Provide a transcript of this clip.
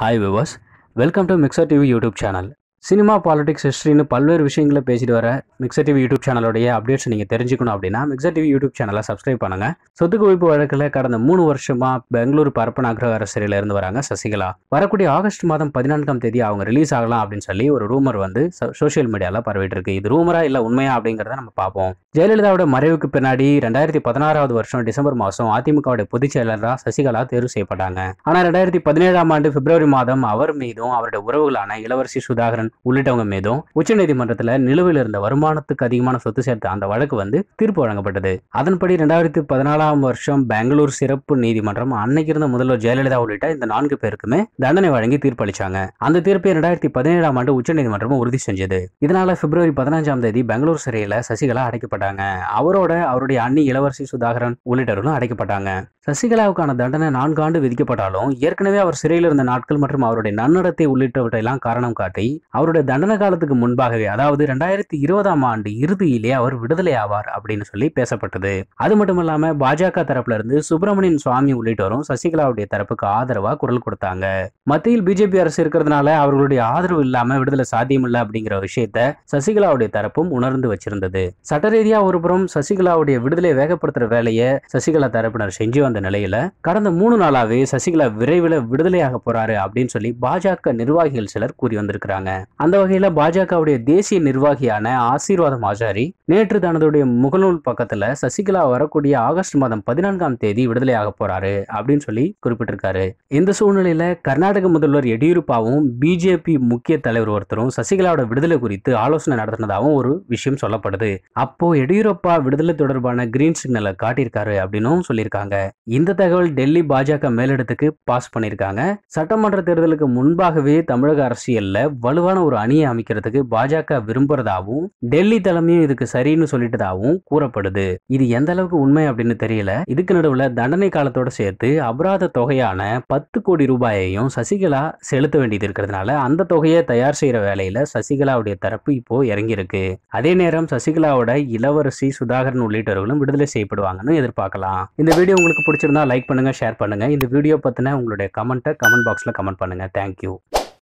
Hi viewers, welcome to Mixer TV YouTube channel. Cinema politics ஹிஸ்ட்ரின்னு பல்வேறு விஷயங்களை பேசிட்டு வர மிக்சர் டிவி யூடியூப் சேனலுடைய அப்டேட்ஸ் நீங்கள் தெரிஞ்சுக்கணும் அப்படின்னா மிக்சர் டிவி யூடியூப் சேனலை சப்ஸ்கிரைப் பண்ணுங்கள் சொத்து குவிப்பு வழக்கில் கடந்த மூணு வருஷமாக பெங்களூர் பரப்பன் அக்ரஹ இருந்து வராங்க சசிகலா வரக்கூடிய ஆகஸ்ட் மாதம் பதினான்காம் தேதி அவங்க ரிலீஸ் ஆகலாம் அப்படின்னு சொல்லி ஒரு ரூமர் வந்து சோஷியல் மீடியாவில் பரவிட்டு இருக்கு இது ரூமரா இல்லை உண்மையா அப்படிங்கிறத நம்ம பார்ப்போம் ஜெயலலிதாவோட மறைவுக்கு பின்னாடி ரெண்டாயிரத்தி பதினாறாவது வருஷம் டிசம்பர் மாதம் அதிமுகவுடைய பொதுச் செயலராக சசிகலா தேர்வு செய்யப்பட்டாங்க ஆனால் ரெண்டாயிரத்தி பதினேழாம் ஆண்டு பிப்ரவரி மாதம் அவர் மீதும் அவருடைய உறவுகளான இளவரசி சுதாகரன் சரவணன் உள்ளிட்டவங்க மீதும் உச்ச உச்சநீதிமன்றத்தில் நிலுவையில் இருந்த வருமானத்துக்கு அதிகமான சொத்து சேர்த்த அந்த வழக்கு வந்து தீர்ப்பு வழங்கப்பட்டது அதன்படி இரண்டாயிரத்தி பதினாலாம் வருஷம் பெங்களூர் சிறப்பு நீதிமன்றம் அன்னைக்கு இருந்த முதல்வர் ஜெயலலிதா உள்ளிட்ட இந்த நான்கு பேருக்குமே தண்டனை வழங்கி தீர்ப்பளிச்சாங்க அந்த தீர்ப்பை இரண்டாயிரத்தி பதினேழாம் ஆண்டு உச்சநீதிமன்றம் உறுதி செஞ்சது இதனால பிப்ரவரி பதினஞ்சாம் தேதி பெங்களூர் சிறையில சசிகலா அடைக்கப்பட்டாங்க அவரோட அவருடைய அண்ணி இளவரசி சுதாகரன் உள்ளிட்டவர்களும் அடைக்கப்பட்டாங்க சசிகலாவுக்கான தண்டனை நான்கு ஆண்டு விதிக்கப்பட்டாலும் ஏற்கனவே அவர் சிறையில் இருந்த நாட்கள் மற்றும் அவருடைய நன்னடத்தை உள்ளிட்டவற்றையெல்லாம் காரணம் காட்டி அவருடைய தண்டன காலத்துக்கு முன்பாகவே அதாவது ரெண்டாயிரத்தி இருபதாம் ஆண்டு இறுதியிலே அவர் விடுதலை ஆவார் அப்படின்னு சொல்லி பேசப்பட்டது அது மட்டும் இல்லாம பாஜக தரப்புல இருந்து சுப்பிரமணியன் சுவாமி உள்ளிட்டோரும் சசிகலாவுடைய தரப்புக்கு ஆதரவா குரல் கொடுத்தாங்க மத்தியில் பிஜேபி அரசு இருக்கிறதுனால அவர்களுடைய ஆதரவு இல்லாம விடுதலை சாத்தியமில்லை அப்படிங்கிற விஷயத்த சசிகலாவுடைய தரப்பும் உணர்ந்து வச்சிருந்தது சட்ட ரீதியா ஒருபுறம் சசிகலாவுடைய விடுதலை வேகப்படுத்துற வேலையை சசிகலா தரப்பினர் செஞ்சு வந்த நிலையில கடந்த மூணு நாளாவே சசிகலா விரைவில் விடுதலையாக போறாரு அப்படின்னு சொல்லி பாஜக நிர்வாகிகள் சிலர் கூறி வந்திருக்கிறாங்க அந்த வகையில பாஜகவுடைய தேசிய நிர்வாகியான ஆசீர்வாதம் ஆச்சாரி நேற்று தனதுடைய முகநூல் பக்கத்துல சசிகலா வரக்கூடிய ஆகஸ்ட் மாதம் பதினான்காம் தேதி ஆக போறாரு அப்படின்னு சொல்லி குறிப்பிட்டிருக்காரு இந்த சூழ்நிலையில கர்நாடக முதல்வர் எடியூரப்பாவும் பிஜேபி முக்கிய தலைவர் ஒருத்தரும் சசிகலாவோட விடுதலை குறித்து ஆலோசனை நடத்தினதாகவும் ஒரு விஷயம் சொல்லப்படுது அப்போ எடியூரப்பா விடுதலை தொடர்பான கிரீன் சிக்னலை காட்டியிருக்காரு அப்படின்னும் சொல்லியிருக்காங்க இந்த தகவல் டெல்லி பாஜக மேலிடத்துக்கு பாஸ் பண்ணியிருக்காங்க சட்டமன்ற தேர்தலுக்கு முன்பாகவே தமிழக அரசியல்ல வலுவான வலுவான ஒரு அணியை அமைக்கிறதுக்கு பாஜக விரும்புறதாகவும் டெல்லி தலைமையும் இதுக்கு சரின்னு சொல்லிட்டதாகவும் கூறப்படுது இது எந்த அளவுக்கு உண்மை அப்படின்னு தெரியல இதுக்கு நடுவுல தண்டனை காலத்தோட சேர்த்து அபராத தொகையான பத்து கோடி ரூபாயையும் சசிகலா செலுத்த வேண்டியது இருக்கிறதுனால அந்த தொகையை தயார் செய்யற வேலையில சசிகலாவுடைய தரப்பு இப்போ இறங்கியிருக்கு அதே நேரம் சசிகலாவோட இளவரசி சுதாகரன் உள்ளிட்டவர்களும் விடுதலை செய்யப்படுவாங்கன்னு எதிர்பார்க்கலாம் இந்த வீடியோ உங்களுக்கு பிடிச்சிருந்தா லைக் பண்ணுங்க ஷேர் பண்ணுங்க இந்த வீடியோ பத்தின உங்களுடைய கமெண்ட்டை கமெண்ட் பாக்ஸ்ல கமெண்ட் பண்ணுங்க தேங்க்யூ